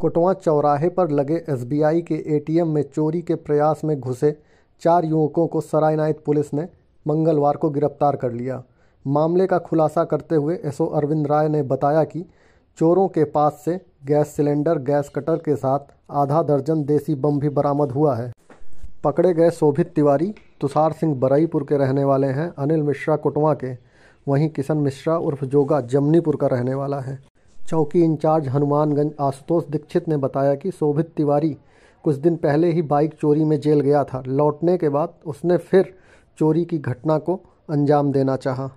कोटवा चौराहे पर लगे एसबीआई के एटीएम में चोरी के प्रयास में घुसे चार युवकों को सरायनायत पुलिस ने मंगलवार को गिरफ्तार कर लिया मामले का खुलासा करते हुए एसओ अरविंद राय ने बताया कि चोरों के पास से गैस सिलेंडर गैस कटर के साथ आधा दर्जन देसी बम भी बरामद हुआ है पकड़े गए शोभित तिवारी तुषार सिंह बरईपुर के रहने वाले हैं अनिल मिश्रा कुटवा के वहीं किशन मिश्रा उर्फ जोगा जमनीपुर का रहने वाला है चौकी इंचार्ज हनुमानगंज आशुतोष दीक्षित ने बताया कि शोभित तिवारी कुछ दिन पहले ही बाइक चोरी में जेल गया था लौटने के बाद उसने फिर चोरी की घटना को अंजाम देना चाहा